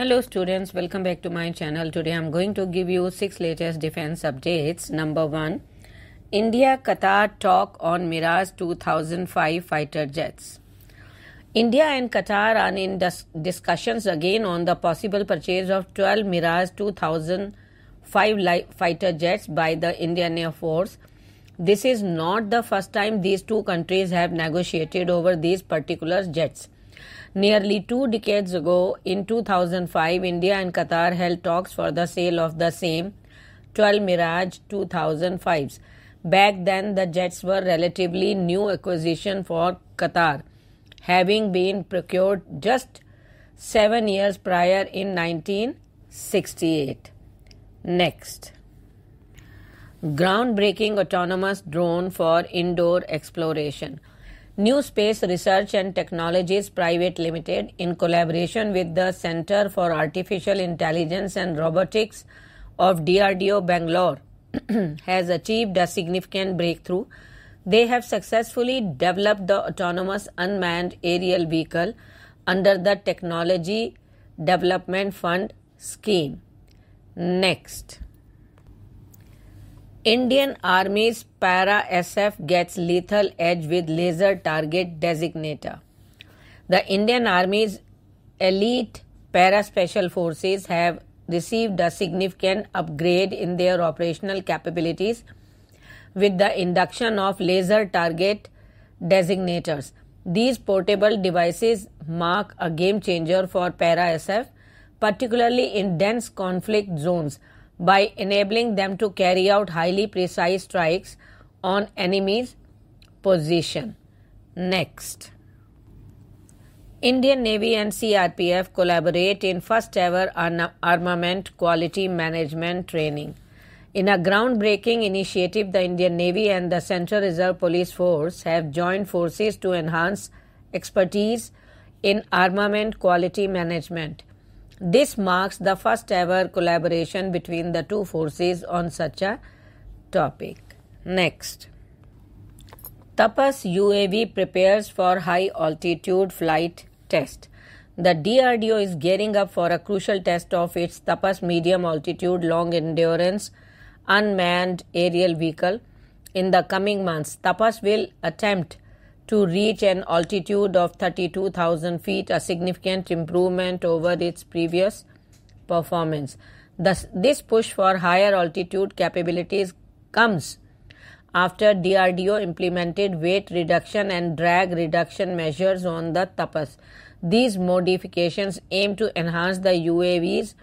Hello students, welcome back to my channel. Today I'm going to give you 6 latest defense updates. Number 1. India-Qatar talk on Mirage 2005 fighter jets. India and Qatar are in discussions again on the possible purchase of 12 Mirage 2005 fighter jets by the Indian Air Force. This is not the first time these two countries have negotiated over these particular jets. Nearly two decades ago, in 2005, India and Qatar held talks for the sale of the same 12 Mirage 2005s. Back then, the jets were relatively new acquisition for Qatar, having been procured just seven years prior in 1968. Next. Groundbreaking autonomous drone for indoor exploration. New Space Research and Technologies Private Limited, in collaboration with the Center for Artificial Intelligence and Robotics of DRDO Bangalore, has achieved a significant breakthrough. They have successfully developed the autonomous unmanned aerial vehicle under the Technology Development Fund scheme. Next. Indian Army's Para SF gets lethal edge with laser target designator. The Indian Army's elite para special forces have received a significant upgrade in their operational capabilities with the induction of laser target designators. These portable devices mark a game changer for para SF, particularly in dense conflict zones by enabling them to carry out highly precise strikes on enemy's position. Next. Indian Navy and CRPF collaborate in first ever armament quality management training. In a groundbreaking initiative, the Indian Navy and the Central Reserve Police Force have joined forces to enhance expertise in armament quality management. This marks the first ever collaboration between the two forces on such a topic. Next. Tapas UAV prepares for high altitude flight test. The DRDO is gearing up for a crucial test of its Tapas medium altitude long endurance unmanned aerial vehicle in the coming months. Tapas will attempt to reach an altitude of 32,000 feet, a significant improvement over its previous performance. Thus, this push for higher altitude capabilities comes after DRDO implemented weight reduction and drag reduction measures on the Tapas. These modifications aim to enhance the UAV's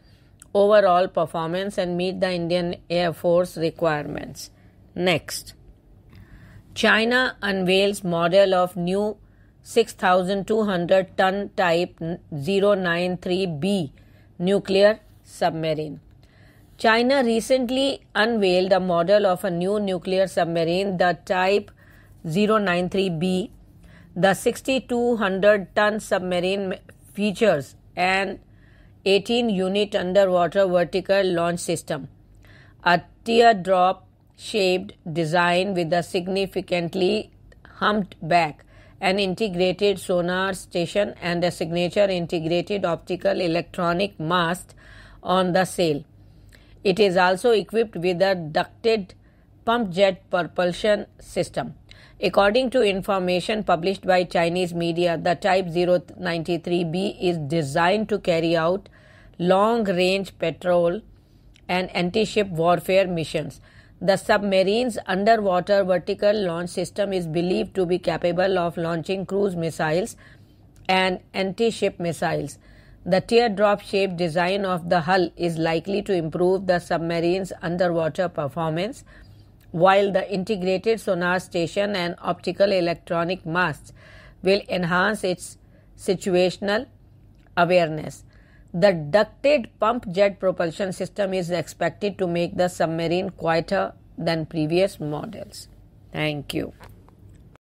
overall performance and meet the Indian Air Force requirements. Next. China unveils model of new 6,200 ton type 093B nuclear submarine. China recently unveiled a model of a new nuclear submarine, the type 093B. The 6,200 ton submarine features an 18 unit underwater vertical launch system, a teardrop shaped design with a significantly humped back, an integrated sonar station, and a signature integrated optical electronic mast on the sail. It is also equipped with a ducted pump jet propulsion system. According to information published by Chinese media, the Type 093B is designed to carry out long range patrol and anti ship warfare missions. The submarine's underwater vertical launch system is believed to be capable of launching cruise missiles and anti ship missiles. The teardrop shaped design of the hull is likely to improve the submarine's underwater performance, while the integrated sonar station and optical electronic masts will enhance its situational awareness. The ducted pump jet propulsion system is expected to make the submarine quieter than previous models. Thank you.